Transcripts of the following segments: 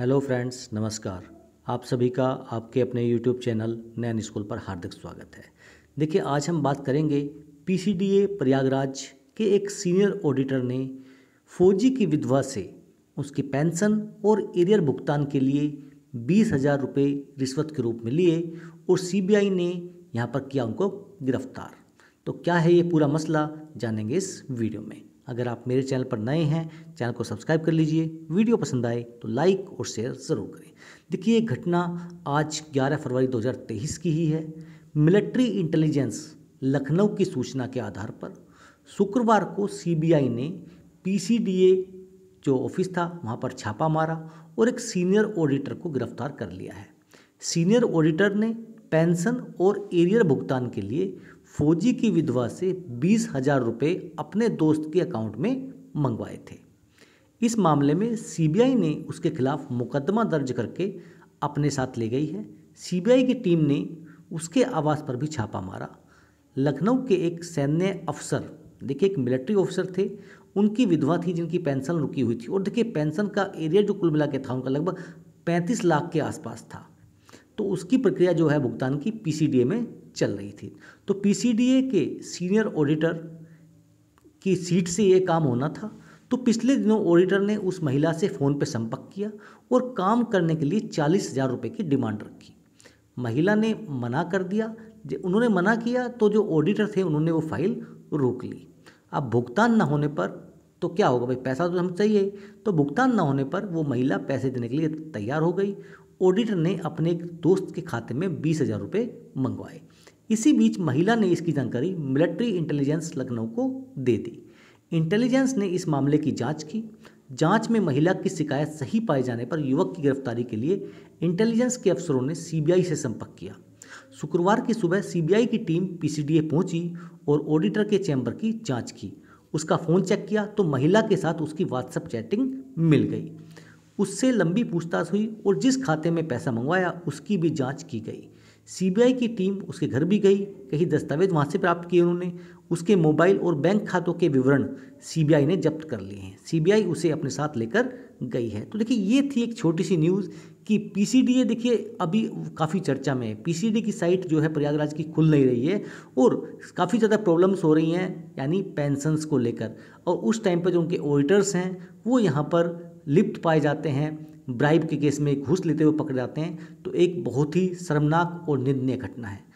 hello friends नमस्कार आप सभी का आपके अपने यूट्यूब चैनल नैन स्कूल पर हार्दिक स्वागत है देखिए आज हम बात करेंगे पीसीडीए प्रयागराज के एक सीनियर ऑडिटर ने फौजी की विधवा से उसकी पेंशन और एरियर भुगतान के लिए बीस हज़ार रुपये रिश्वत के रूप में लिए और सीबीआई ने यहाँ पर किया उनको गिरफ्तार तो क्या है ये पूरा मसला जानेंगे इस वीडियो में अगर आप मेरे चैनल पर नए हैं चैनल को सब्सक्राइब कर लीजिए वीडियो पसंद आए तो लाइक और शेयर ज़रूर करें देखिए ये घटना आज 11 फरवरी 2023 की ही है मिलिट्री इंटेलिजेंस लखनऊ की सूचना के आधार पर शुक्रवार को सीबीआई ने पीसीडीए जो ऑफिस था वहाँ पर छापा मारा और एक सीनियर ऑडिटर को गिरफ्तार कर लिया है सीनियर ऑडिटर ने पेंशन और एरियर भुगतान के लिए फौजी की विधवा से बीस हजार रुपये अपने दोस्त के अकाउंट में मंगवाए थे इस मामले में सीबीआई ने उसके खिलाफ मुकदमा दर्ज करके अपने साथ ले गई है सीबीआई की टीम ने उसके आवास पर भी छापा मारा लखनऊ के एक सैन्य अफसर देखिए एक मिलिट्री ऑफिसर थे उनकी विधवा थी जिनकी पेंशन रुकी हुई थी और देखिए पेंशन का एरिया जो कुल मिला के था उनका लगभग पैंतीस लाख के आसपास था तो उसकी प्रक्रिया जो है भुगतान की पीसीडीए में चल रही थी तो पीसीडीए के सीनियर ऑडिटर की सीट से ये काम होना था तो पिछले दिनों ऑडिटर ने उस महिला से फ़ोन पर संपर्क किया और काम करने के लिए चालीस हज़ार रुपये की डिमांड रखी महिला ने मना कर दिया उन्होंने मना किया तो जो ऑडिटर थे उन्होंने वो फाइल रोक ली अब भुगतान न होने पर तो क्या होगा भाई पैसा तो हम चाहिए तो भुगतान न होने पर वो महिला पैसे देने के लिए तैयार हो गई ऑडिटर ने अपने एक दोस्त के खाते में बीस हज़ार रुपये मंगवाए इसी बीच महिला ने इसकी जानकारी मिलिट्री इंटेलिजेंस लखनऊ को दे दी इंटेलिजेंस ने इस मामले की जांच की जांच में महिला की शिकायत सही पाए जाने पर युवक की गिरफ्तारी के लिए इंटेलिजेंस के अफसरों ने सीबीआई से संपर्क किया शुक्रवार की सुबह सीबीआई की टीम पीसीडीए पहुंची और ऑडिटर के चैम्बर की जांच की उसका फ़ोन चेक किया तो महिला के साथ उसकी व्हाट्सएप चैटिंग मिल गई उससे लंबी पूछताछ हुई और जिस खाते में पैसा मंगवाया उसकी भी जांच की गई सीबीआई की टीम उसके घर भी गई कहीं दस्तावेज वहाँ से प्राप्त किए उन्होंने उसके मोबाइल और बैंक खातों के विवरण सीबीआई ने जब्त कर लिए हैं सीबीआई उसे अपने साथ लेकर गई है तो देखिए ये थी एक छोटी सी न्यूज़ कि पीसीडीए देखिए अभी काफ़ी चर्चा में है पीसीडी की साइट जो है प्रयागराज की खुल नहीं रही है और काफ़ी ज़्यादा प्रॉब्लम्स हो रही हैं यानी पेंशंस को लेकर और उस टाइम पर जो उनके ऑडिटर्स हैं वो यहाँ पर लिप्त पाए जाते हैं ब्राइब के केस में घूस लेते हुए पकड़े जाते हैं तो एक बहुत ही शर्मनाक और निंदनीय घटना है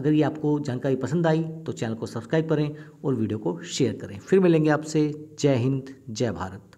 अगर ये आपको जानकारी पसंद आई तो चैनल को सब्सक्राइब करें और वीडियो को शेयर करें फिर मिलेंगे आपसे जय हिंद जय भारत